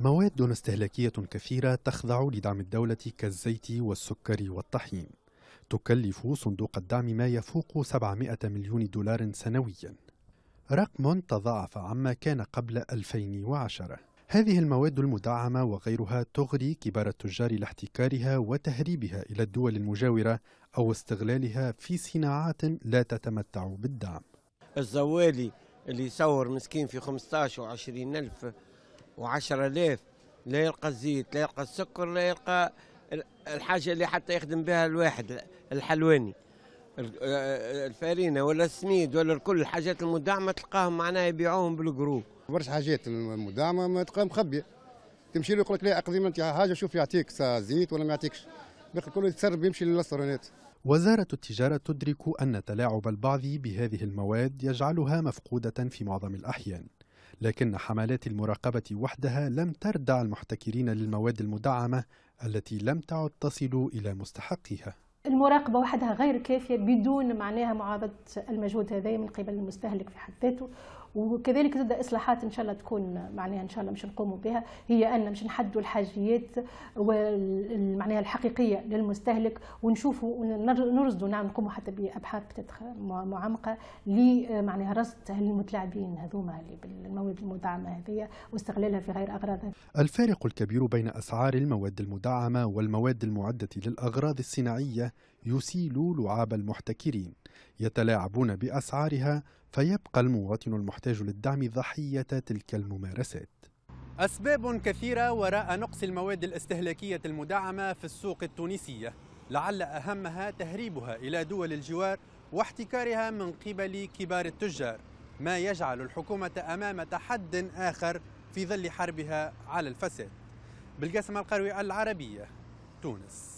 مواد استهلاكية كثيرة تخضع لدعم الدولة كالزيت والسكر والطحين تكلف صندوق الدعم ما يفوق 700 مليون دولار سنويا رقم تضاعف عما كان قبل 2010 هذه المواد المدعمة وغيرها تغري كبار التجار لاحتكارها وتهريبها إلى الدول المجاورة أو استغلالها في صناعات لا تتمتع بالدعم الزوالي اللي يصور مسكين في 15 و 20 ألف وعشرة آلاف لا يلقى الزيت لا يلقى السكر لا يلقى الحاجة اللي حتى يخدم بها الواحد الحلواني آه، الفارينة ولا السميد ولا كل الحاجات المدعمة تلقاهم معناها يبيعوهم بالقروب برشا حاجات المدعمة ما تلقاها مخبية تمشي له يقول لك لا اقضي انت حاجة شوف يعطيك زيت ولا ما يعطيكش باقي الكل يتسرب يمشي للاسطرونات وزارة التجارة تدرك أن تلاعب البعض بهذه المواد يجعلها مفقودة في معظم الأحيان لكن حملات المراقبة وحدها لم تردع المحتكرين للمواد المدعمة التي لم تعد تصل إلى مستحقها المراقبه وحدها غير كافيه بدون معناها معاضده المجهود هذا من قبل المستهلك في حد ذاته وكذلك زاد اصلاحات ان شاء الله تكون معناها ان شاء الله مش نقوموا بها هي ان مش نحدوا الحاجيات معناها الحقيقيه للمستهلك ونشوفوا ونرصدوا نعم نقوموا حتى بابحاث معمقه لمعناها رصد المتلاعبين هذوما اللي بالمواد المدعمه هذه واستغلالها في غير اغراضها. الفارق الكبير بين اسعار المواد المدعمه والمواد المعده للاغراض الصناعيه يسيل لعاب المحتكرين يتلاعبون بأسعارها فيبقى المواطن المحتاج للدعم ضحية تلك الممارسات أسباب كثيرة وراء نقص المواد الاستهلاكية المدعمة في السوق التونسية لعل أهمها تهريبها إلى دول الجوار واحتكارها من قبل كبار التجار ما يجعل الحكومة أمام تحد آخر في ظل حربها على الفساد بالقاسم القروي العربية تونس